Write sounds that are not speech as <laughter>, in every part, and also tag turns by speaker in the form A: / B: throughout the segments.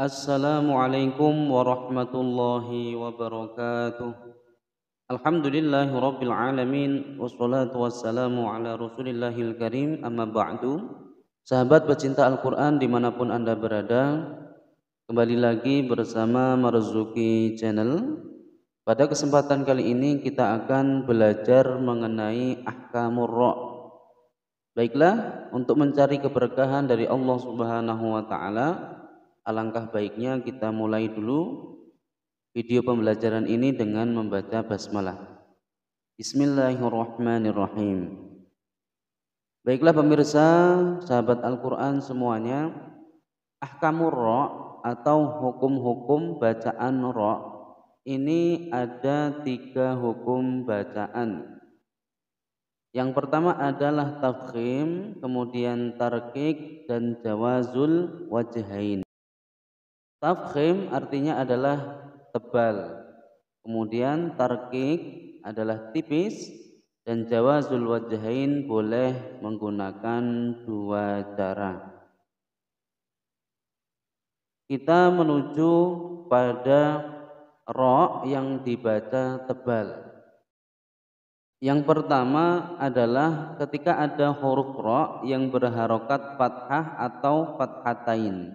A: Assalamualaikum warahmatullahi wabarakatuh Alhamdulillahi rabbil alamin Wassalatu wassalamu ala rasulillahil karim Amma ba'du Sahabat pecinta Al-Quran dimanapun anda berada Kembali lagi bersama Marzuki Channel Pada kesempatan kali ini kita akan belajar mengenai Ahkamur Ra' Baiklah, untuk mencari keberkahan dari Allah Subhanahu wa taala, alangkah baiknya kita mulai dulu video pembelajaran ini dengan membaca basmalah. Bismillahirrahmanirrahim. Baiklah pemirsa, sahabat Al-Qur'an semuanya, ahkamur roh atau hukum-hukum bacaan roh ini ada tiga hukum bacaan. Yang pertama adalah tafkhim, kemudian tarkik dan jawazul wajhain. Tafkhim artinya adalah tebal. Kemudian tarkik adalah tipis dan jawazul wajhain boleh menggunakan dua cara. Kita menuju pada roh yang dibaca tebal. Yang pertama adalah ketika ada huruf roh yang berharokat fathah atau fathatain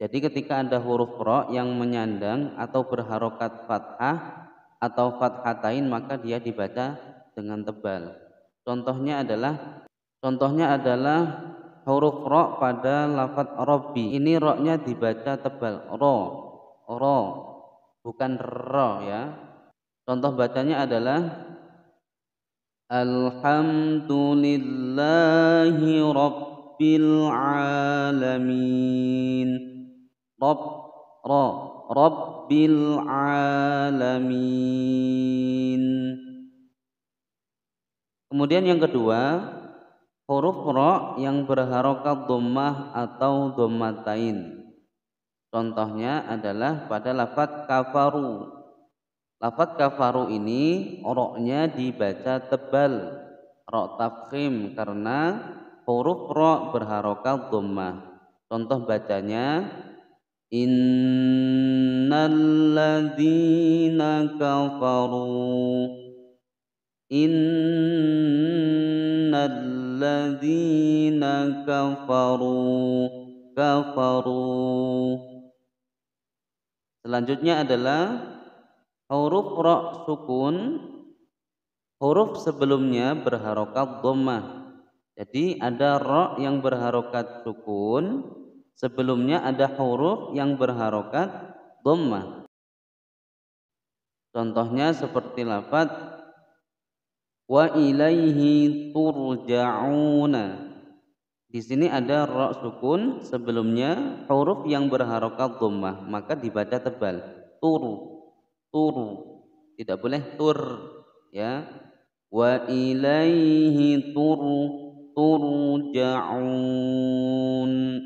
A: jadi ketika ada huruf ro yang menyandang atau berharokat fathah atau fathatain maka dia dibaca dengan tebal. Contohnya adalah contohnya adalah huruf ro pada lafat robi. Ini ro nya dibaca tebal ro ro bukan ro ya. Contoh bacanya adalah Alhamdulillahi Rabbil Alamin Rob Ro Rabbil Alamin Kemudian yang kedua huruf ro yang berharokat domah atau domatain Contohnya adalah pada lafat kafaru. Lafat kafaru ini roknya dibaca tebal. Rok tafkim karena huruf ro berharokat domah. Contoh bacanya إن الذين كفروا إن الذين Selanjutnya adalah huruf roh sukun huruf sebelumnya berharokat dhamma. Jadi ada roh yang berharokat sukun, Sebelumnya ada huruf yang berharokat dhamma. Contohnya seperti lafaz wa ilaihi turja'una. Di sini ada roh sukun sebelumnya huruf yang berharokat domba, maka dibaca tebal. Turu, turu. Tidak boleh tur ya. Wa ilaihi turu turja'un.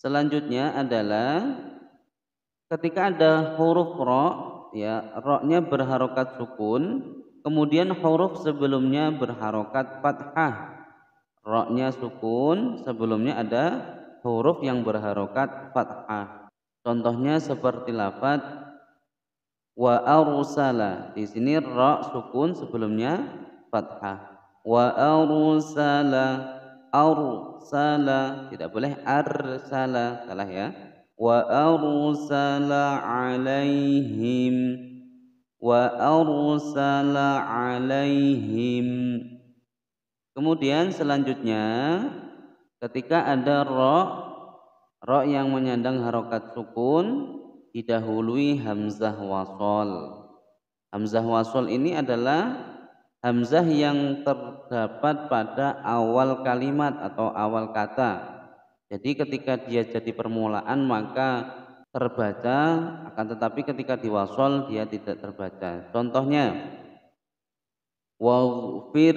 A: Selanjutnya adalah ketika ada huruf ro, ya roknya berharokat sukun, kemudian huruf sebelumnya berharokat fathah. Roknya sukun, sebelumnya ada huruf yang berharokat fathah. Contohnya seperti lafat wa arusala Di sini ro sukun sebelumnya fathah. Wa arusala arsala tidak boleh arsala salah ya wa arsala alaihim wa arsala alaihim kemudian selanjutnya ketika ada ro ro yang menyandang harokat sukun didahului hamzah wasol hamzah wasol ini adalah hamzah yang terdapat pada awal kalimat atau awal kata. Jadi ketika dia jadi permulaan maka terbaca akan tetapi ketika diwasol dia tidak terbaca. Contohnya waghfir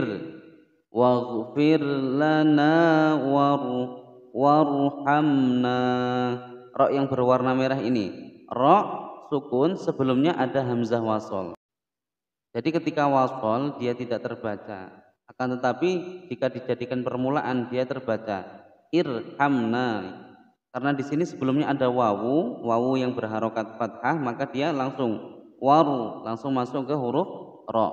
A: waghfir lana war warhamna rok yang berwarna merah ini rok sukun sebelumnya ada hamzah wasol jadi ketika wasol dia tidak terbaca. Akan tetapi jika dijadikan permulaan dia terbaca irhamna. Karena di sini sebelumnya ada wawu, wawu yang berharokat fathah, maka dia langsung waru, langsung masuk ke huruf ro.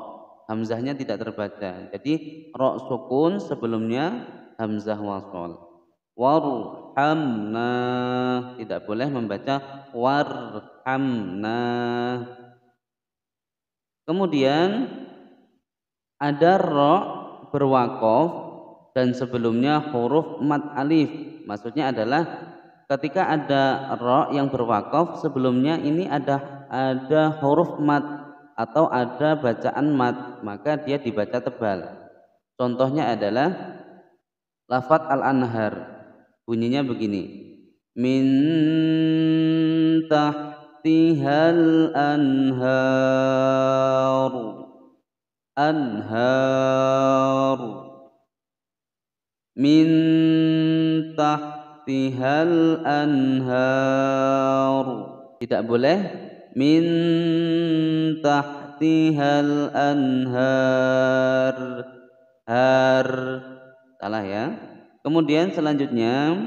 A: Hamzahnya tidak terbaca. Jadi ro sukun sebelumnya hamzah wasol. Waru hamna tidak boleh membaca warhamna. Kemudian ada ro berwakof dan sebelumnya huruf mat alif. Maksudnya adalah ketika ada ro yang berwakof sebelumnya ini ada ada huruf mat atau ada bacaan mat maka dia dibaca tebal. Contohnya adalah lafat al-anhar bunyinya begini min tah تحتها الأنهار أنهار من تحتها الأنهار tidak boleh min tahtihal anhar har salah ya kemudian selanjutnya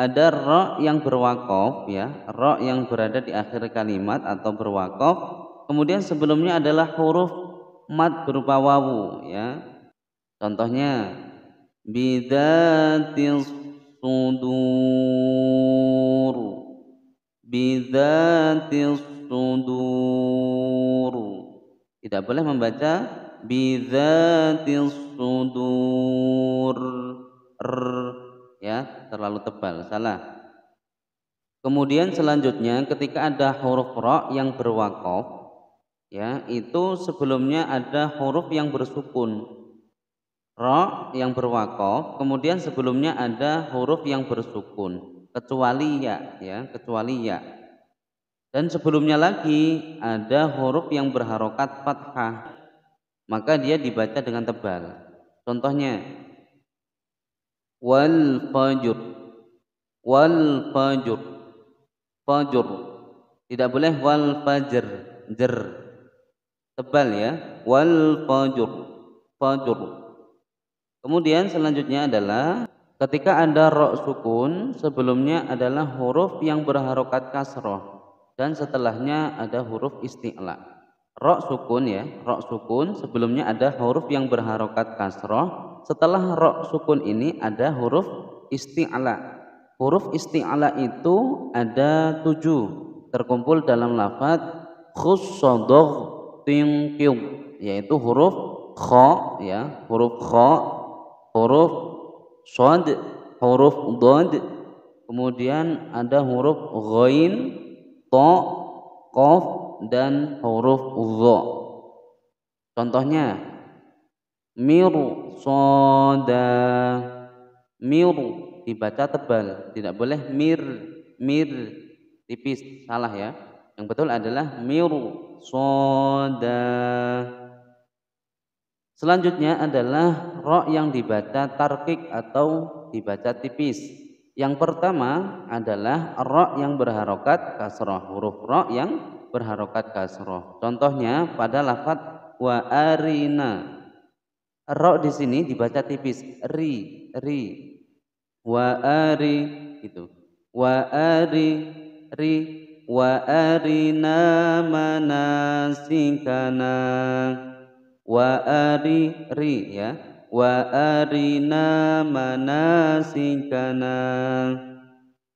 A: ada ro yang berwakof ya ro yang berada di akhir kalimat atau berwakof kemudian sebelumnya adalah huruf mat berupa wawu ya contohnya bidatil sudur bidatil sudur tidak boleh membaca bidatil sudur R ya terlalu tebal salah kemudian selanjutnya ketika ada huruf ro yang berwakof ya itu sebelumnya ada huruf yang bersukun ro yang berwakof kemudian sebelumnya ada huruf yang bersukun kecuali ya ya kecuali ya dan sebelumnya lagi ada huruf yang berharokat fathah maka dia dibaca dengan tebal contohnya wal fajr wal fajr fajr tidak boleh wal fajr jer tebal ya wal fajr fajr kemudian selanjutnya adalah ketika ada rok sukun sebelumnya adalah huruf yang berharokat kasroh dan setelahnya ada huruf isti'la Rok sukun ya rok sukun sebelumnya ada huruf yang berharokat kasroh setelah ro sukun ini ada huruf isti'ala Huruf isti'ala itu ada tujuh terkumpul dalam lafad khusodog tinqib yaitu huruf kho ya huruf kho huruf shod huruf dod kemudian ada huruf ghoin toh qaf dan huruf zho contohnya soda mir dibaca tebal tidak boleh mir mir tipis salah ya yang betul adalah soda selanjutnya adalah ro yang dibaca tarkik atau dibaca tipis yang pertama adalah ro yang berharokat kasroh huruf ro yang berharokat kasroh contohnya pada lafat wa arina Ro di sini dibaca tipis ri ri wa ari itu Wa ari ri wa arina manasikana wa ari ri ya wa arina manasikana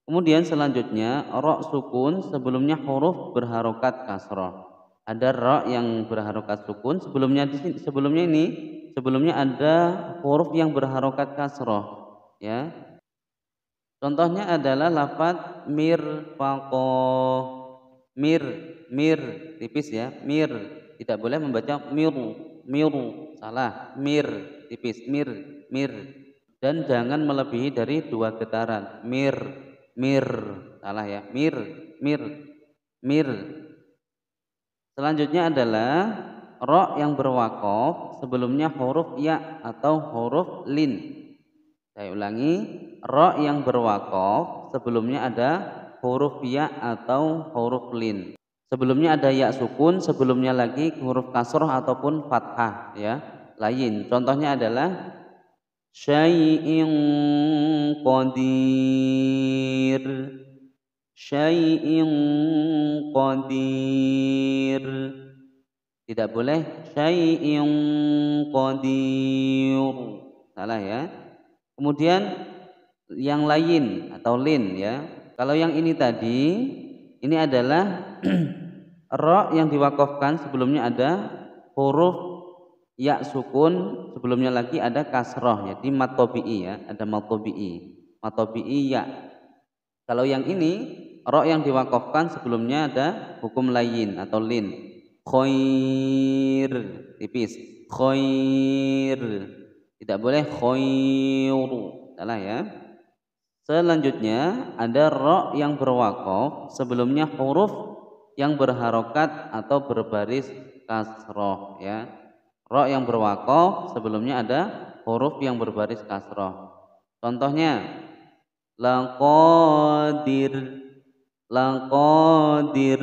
A: kemudian selanjutnya ro sukun sebelumnya huruf berharokat kasroh ada ro yang berharokat sukun sebelumnya di sini sebelumnya ini sebelumnya ada huruf yang berharokat kasroh ya contohnya adalah lafat mir mirfaqo mir mir tipis ya mir tidak boleh membaca miru miru salah mir tipis mir mir dan jangan melebihi dari dua getaran mir mir salah ya mir mir mir selanjutnya adalah ro yang berwakof sebelumnya huruf ya atau huruf lin. Saya ulangi, ro yang berwakof sebelumnya ada huruf ya atau huruf lin. Sebelumnya ada ya sukun, sebelumnya lagi huruf kasroh ataupun fathah ya. Lain. Contohnya adalah syai'in qadir syai'in qadir tidak boleh syai'in qadir. Salah ya. Kemudian yang lain atau lin ya. Kalau yang ini tadi ini adalah ro <clears throat> yang diwakafkan sebelumnya ada huruf ya sukun sebelumnya lagi ada kasroh jadi ya, matobi'i ya ada matobi'i matobi'i ya kalau yang ini ro yang diwakafkan sebelumnya ada hukum lain atau lin khair tipis khair tidak boleh khair salah ya selanjutnya ada ro yang berwakaf sebelumnya huruf yang berharokat atau berbaris kasroh ya ro yang berwakaf sebelumnya ada huruf yang berbaris kasroh contohnya langkodir, langkodir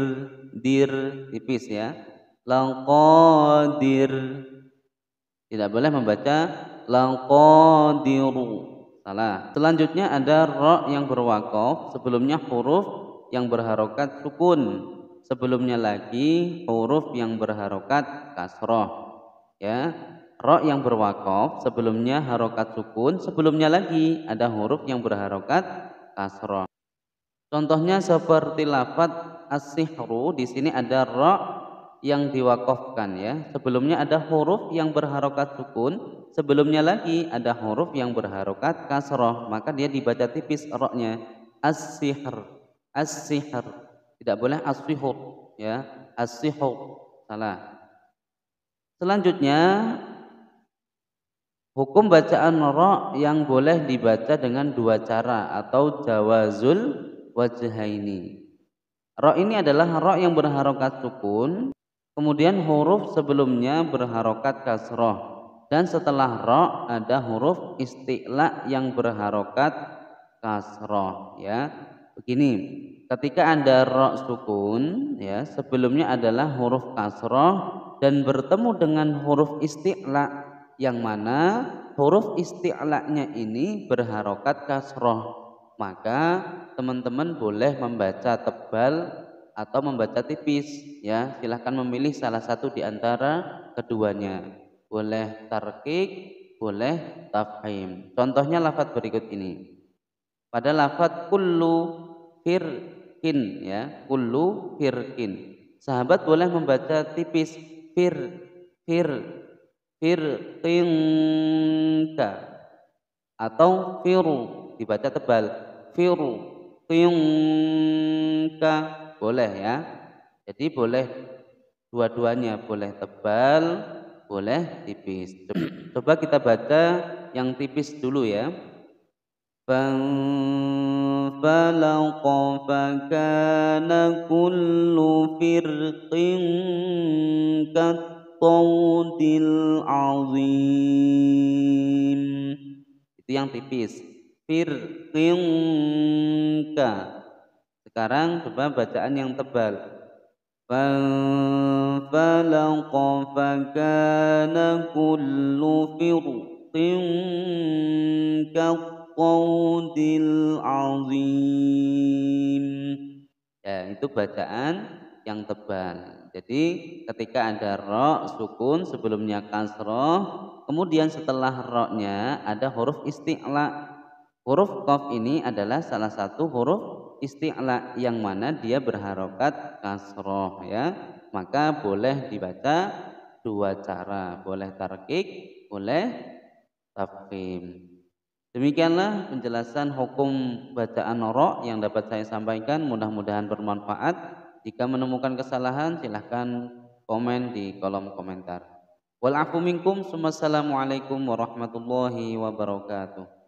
A: dir tipis ya Langkodir Tidak boleh membaca langkodiru Salah. Selanjutnya ada ro yang berwakaf sebelumnya huruf yang berharokat sukun. Sebelumnya lagi huruf yang berharokat kasroh. Ya, ro yang berwakaf sebelumnya harokat sukun, sebelumnya lagi ada huruf yang berharokat kasroh. Contohnya seperti lafat asihru, di sini ada ro yang diwakofkan ya. Sebelumnya ada huruf yang berharokat sukun, sebelumnya lagi ada huruf yang berharokat kasroh, maka dia dibaca tipis roknya as-sihr, as-sihr. Tidak boleh as ya, as Salah. Selanjutnya hukum bacaan rok yang boleh dibaca dengan dua cara atau jawazul wajhaini. rok ini adalah rok yang berharokat sukun Kemudian huruf sebelumnya berharokat kasroh dan setelah ro ada huruf isti'la yang berharokat kasroh ya. Begini, ketika ada ro sukun ya sebelumnya adalah huruf kasroh dan bertemu dengan huruf isti'la yang mana huruf istilaknya ini berharokat kasroh maka teman-teman boleh membaca tebal atau membaca tipis ya silahkan memilih salah satu di antara keduanya boleh tarkik boleh tafhim contohnya lafat berikut ini pada lafat kullu firkin ya kullu firkin sahabat boleh membaca tipis fir fir firqinka atau firu dibaca tebal firu boleh ya. Jadi boleh dua-duanya, boleh tebal, boleh tipis. Coba kita baca yang tipis dulu ya. itu yang tipis firqinka sekarang coba bacaan yang tebal. ya itu bacaan yang tebal jadi ketika ada roh sukun sebelumnya kasroh kemudian setelah rohnya ada huruf isti'la huruf kof ini adalah salah satu huruf isti'la yang mana dia berharokat kasroh ya maka boleh dibaca dua cara boleh tarkik boleh tafkim demikianlah penjelasan hukum bacaan norok yang dapat saya sampaikan mudah-mudahan bermanfaat jika menemukan kesalahan silahkan komen di kolom komentar wal minkum warahmatullahi wabarakatuh